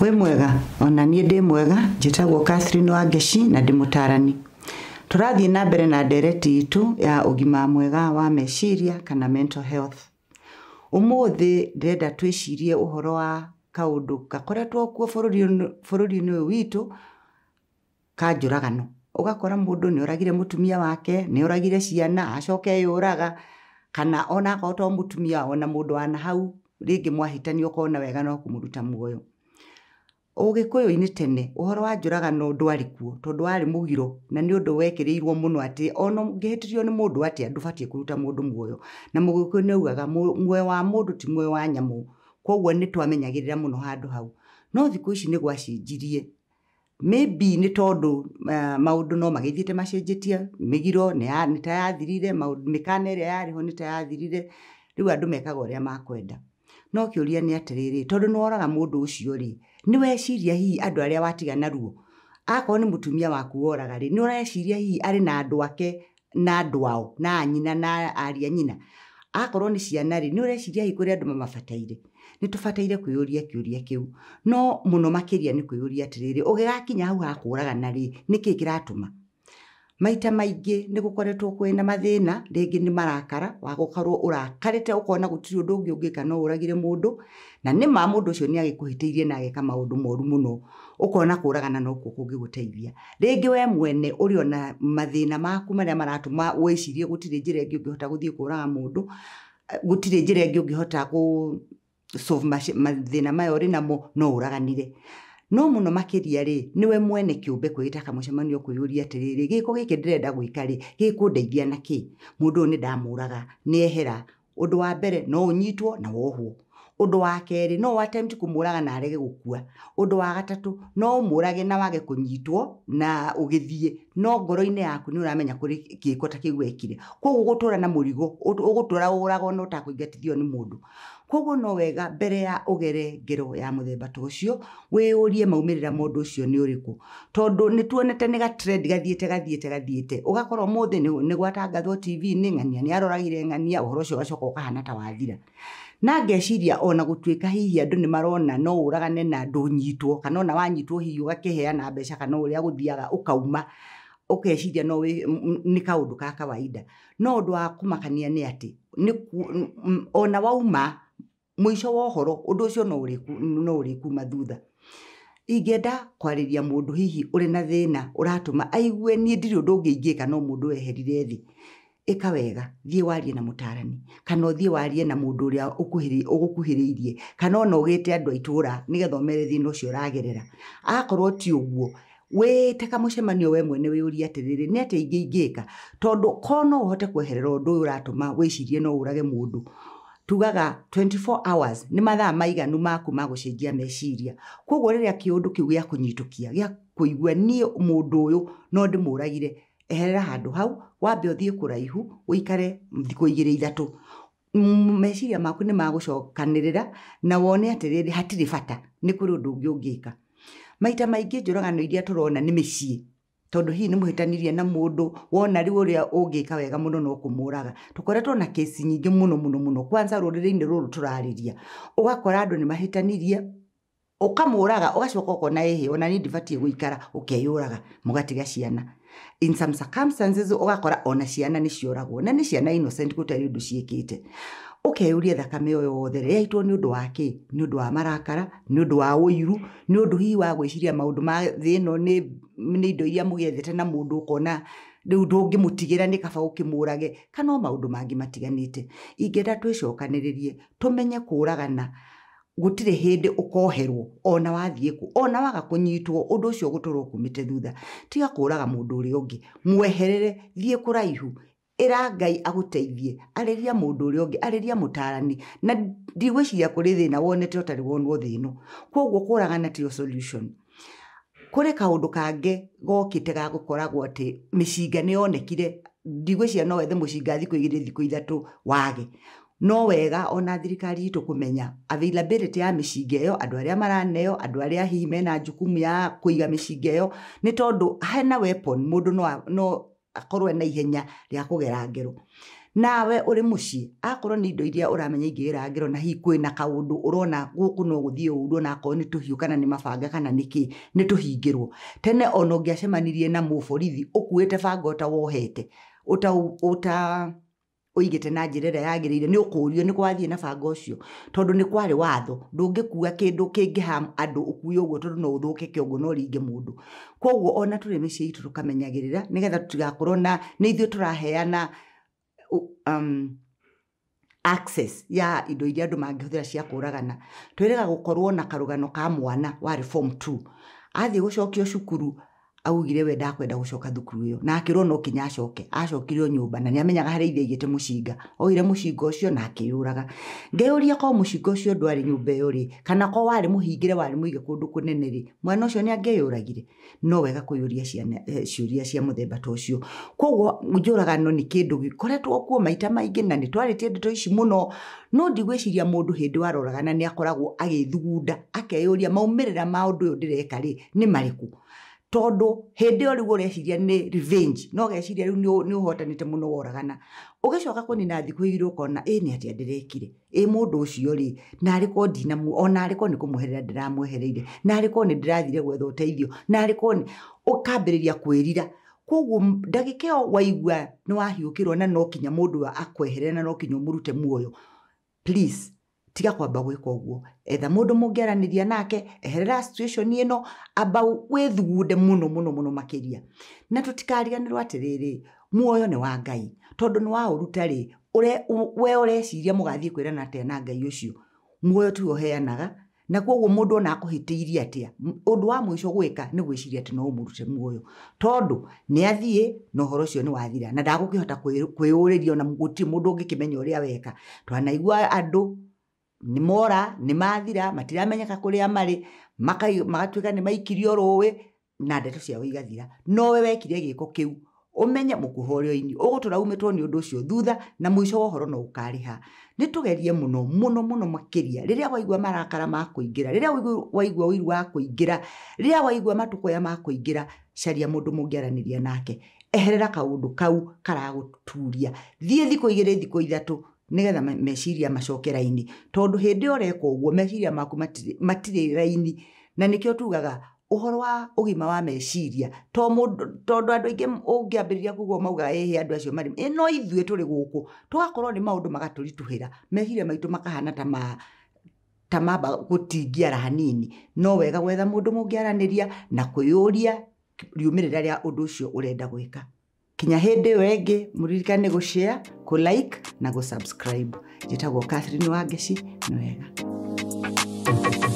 wĩ mwega ona niĩ ndĩ mwega njĩtagwo Catherine wa Ngeci na ndĩ mũtarani tũrathiĩ na mbere na ndereti itũ ya ũgima mwega wa meciria kana mental health ũmũthĩ ndĩrenda twĩcirie ũhoro wa kaũndũ gakoretwo kuo bũrũri-inĩ ũyũ witũ ka njũragano ũgakora mũndũ nĩ oragire mũtumia wake nĩ oragire ciana acoke eyũraga kana ona akorwo to mũtumia ona mũndũ wa hau rĩngĩ mwahĩtania ũkona wega no kũmũruta muoyo ũgĩkũyũ inĩ tene ũhoro wa no ndwari kuo tondũ warĩ mugiro na nĩ ũndũ wekĩrĩirwo mũno atĩ ona ũngĩhĩtithio nĩ mũndũ atĩa ndũbatiĩ kuruta mundu muoyo na mũgĩkũyũ ni ugaga muoyo wa mundu ti muoyo wa nyamũ kwoguo ni twamenyagirira muno handu hau no thiku ici ni gwacinjirie maybe nĩ tondũ uh, maũndũ no magĩthiĩte macenjetie mĩgiro ni tayathirire yathirire mĩkana ĩrĩa yarĩ ho ni tayathirire yathirire andu mekaga ũrĩa makwenda no kĩũria nĩ atĩrĩrĩ tondå nä woraga å cio rä nä weciria hihi andũ arĩa watiga naruo akorwo nĩ mũtumia waku woraga rĩ nĩ ũreciria hihi arä na andå ake na andå ao na anyina na aria a nyina akorwo nĩ ciana rĩ nĩ ũreciria hihi kũrĩ andũ mamabataire nĩ tũbataire kwĩyũria kĩũria kĩu no mũno makĩria nĩ kwĩyũria atĩrĩrĩ ũgĩgakinya hau nä kä kä ratå ma maita maingä nä gå koretwo kwä na mathäna rĩngĩ nä marakara wa gåkarwo å rakarĩte å kona gå ngä å ngä ka no å ragire må na nä ma må ndå å cio nä na ageka maå moru må no å kona kå ragana nokuo we mwene å ona mathä na maku marä a ma wä cirie gå tirä njä ra ä ngä å ngä hota gå thiä kå raga må ndå na maya rä namo no å raganire no må no makä ria rä nä we mwene kä kiumbe kwita kamucemanio kuyuria atiriri giko giki ndirenda gwika ri gikundeithia na ki mundu ni ndamuraga ni ehera undu wa mbere no nyitwo na wohwo undu wa keri no attempt raga na arege gukua undu wa gatatu no umurage na wage kunyitwo na ugithie no ngoro-inĩ yaku nĩ ũramenya kũrĩ kĩko ta kĩu wekire koguo ũgũtũra na mũrigo ũgũtũra takå na nä må ndå koguo no wega mbere ya ũgere ngero ya mũthemba ta ũcio wĩyũrie maumĩrĩra mũndũ ũcio nĩ ũrĩkũ tondũ nĩ tuonete nĩ gatrend gathiĩte gathiĩte gathiĩte ũgakora mũthĩ nĩ gwatangathwo tv-inĩ ng'ania nĩ aroragire ng'ania ũhoro ũcio ũgacoka ũkahana ta wathira na ngeciria ona gũtuĩka hihi andũ nĩ marona no ũragane na ndũnyitwo kana ona wanyitwo hihi ũgakĩheana mbeca kana ũrĩa gũthiaga ũkauma ũkeciria no nĩ kaũndũ ka kawaida no ũndũ wa kũmakania nĩ atĩ mm, mm, ona wauma mwico wa horo undu ucio no no urikuma mathutha ingĩenda kwariria mundu hihi uri na thina uratuma aigue ni ndiri undu ngiingika no mundu weherire thi ĩka wega thie warie na mutarani kana thie warie na mundu mũndũ ukuhiri ugukuhiririe kana ona ugite andu aitura itũũra nĩgetha thi no cio ragerera akorwo ti uguo we wĩte kamũcemanio we mwene wĩũrie uri atiriri ni ingĩingĩka tondũ korwo no ũhote kweherera ũndũ ũyũ ũratũma wĩcirie no urage mundu tugaga 24 hours nä mathaa maiganu maku ma gå cenjia meciria koguo rä rä a kä å ndå kä u gä a kå nyitå kia må ndå å yå no ndä må ragire eherera handå hau wambe å thiä kå raihu å ikare thikå igä rä ithatå meciria maku nä magå cokanä rä ra na wone atä rä rä hatirä bata nä kå rä å ndå å ngä å ngä ka maita maingä njå ragano iria tå rona nä mä ciä tondu hihi nä må hä tanirie na må ndå wona rä u å rä a å ngä ka wega må no no kå må raga tå koretwo na kesi nyingä må no må no må no kwanza rå rä rä-inä rå rå tå rarä ria å gakora andå nä mahä tanirie å kamå raga å gacoka å kona hä ona nä ndibatiä gå ikara å keyå raga må gatiga ciana in some circumstances å gakora ona ciana nä cioragwo na nä ciana innocent gå tarä å ndå ciä kä te ukeyuria thakame ĩyo yothe rĩ yaitwo å ndå wa kĩ nĩ ndå wa marakara nä å ndå wa å iru nä å ndå hihi wa gwä ciria maå ndå ma thĩ no nĩ indo iria må mũgethete na må ndå ngä må tigä ra nä kaba kä må ũkĩmũrage kana o maũndũ mangĩ matiganĩte ingĩenda gå tirä hä ndä å koherwo ona wathiä kå ona waga kũnyitwo ũndũ ũcio kumä te thutha tigakå raga må tiga kũraga mũndũ ũrĩa ũngĩ mweherere thiä kå raihu ira ngai aguteithie arĩria mundu uri ungi arĩria mutarani na ndigwĩciria kũrĩ thĩna wonete ũtarĩ wonwo thĩno koguo kũragana tio solution kũrĩ kange gokite ga gukoragwo ati micinga ni yonekire ndigwĩciria no wethe mucinga thiku igĩrĩ thiku ithatu wage no wega ona thirikari itũ kumenya availability ya mĩcinga ĩyo andũ arĩa maraneo andũ arĩa hihi mena jukumu ya kuiga micinga ĩyo ni tondu hena weapon mundu no, no akorwo na ihenya rĩa kũgera ngero nawe uri mucii akorwo nä indo iria uramenya ingä ngero na hihi kwä na kaundu urona guku no guthie uru na akorwo nä tuhiu kana nä mabanga kana nä kä nä tuhingirwo tene ona å ngä acemanirie na må borithi å kuä te banga å tawohete oigite na njä ra ä rä a yagä rä nä na banga å cio tondå nä kwarä watho ndångä kua kä ndå kä ngä ha andå å kuä å guo tondå no å thå ke kä ongo no ringä må ndå koguo ona tå rä mä ciä itå tå kamenyagä rä ra nä getha tå tigakorwo na nä ithuä tå raheana um, access ya indo iria andå mangä hå thä ra cia kå ragana twä rega gå korwo na karå gano ka mwana wa form two athiä gå cokio cukuru augire we ndakwenda gucoka thukuru iyo na akirwo no kinya acoke acokirio nyumba na niamenyaga hari ithe igite mucinga oire mucinga ucio na akiyuraga ngeuria ko mucinga ucio ndwari nyumba iyo ri kana ko wari muhingire wari muige kundu kunene ri mwana ucio ni angeyuragire no wega kuyuria ciana e, ciuria cia muthemba to ucio kwogo koguo no ni kindu gikoretwo kuo maita maingi na ni twari twaritie to ici muno no ndigwiciria mundu hindi waroraga na ni akoragwo agithugunda akeyuria maumirira maundu undu ndireka ri ni mariku tondu hindi yo riu ureciria ni revenge no geciria riu ni må muno woragana ugicoka na thiku iri ukona i ni atia ndirekire i mundu ucio ri nariko ndinamu ndä ni kumuherera ndiramwehereire nariko ni ndirathire gwetha uteithio rä ni kwä kwirira koguo ndagika o waigua kä rwo na no kinya mũndũ akweherera na no kinya ũmũrute muoyo please tiga kwamba gwika uguo etha mundu mungiaraniria nake eherera situation ino amba withugunde muno muno muno makiria na tutikariganirwo atiriri muoyo ni wa ngai tondu ni wa uruta ri we ureciria mugathii kwirana atia na ngai ucio muoyo tu uheanaga na koguo mundu ona akuhitiirie atia undu wa mwico gwika ni gwiciria ati no umurute muoyo tondu ni athii na uhoro ucio ni wathira na ndagukihota kwiyuriria ona guti mundu ungikimenya uria weka twanaigua andu mora nä mathira matiramenyeka kå rä a marä magatuä ka nä maikirio rå na ndeto ciao igathira nowe wekire gä ko kä u umenye mukuhorio-ini ugutura umitwo ni undu ucio thutha na mwico wa horo no ukariha ni tugerie muno muno muno makiria riria waigua marakara ma kuingira riria waigua wiru wa kuingira riria waigua matukoya ma kuingira caria mundu mungiaraniria nake eherera kaundu kau karaguturia thie thiku igiri thiku ithatu nigetha meciria macoke raini tondu hindi ĩyo ũreka ũguo meciria maku matiri raini na nikio tugaga uhoro wa ugima wa meciria tondu andu aingi ungiambiriria kuguo mauga ĩhĩ andu acio mari no ithue turi guku tugakorwo ni maundu magaturituhira meciria maitu makahana ta ma tamaba mamba hanini no wega gwetha mundu mungiaraniria na kwĩyũria riumirira ria undu ucio urenda gwika kinya hindi iyo ingi muririkane gushare like na gusubscribe njitagwo Catherine Wangeci ni wega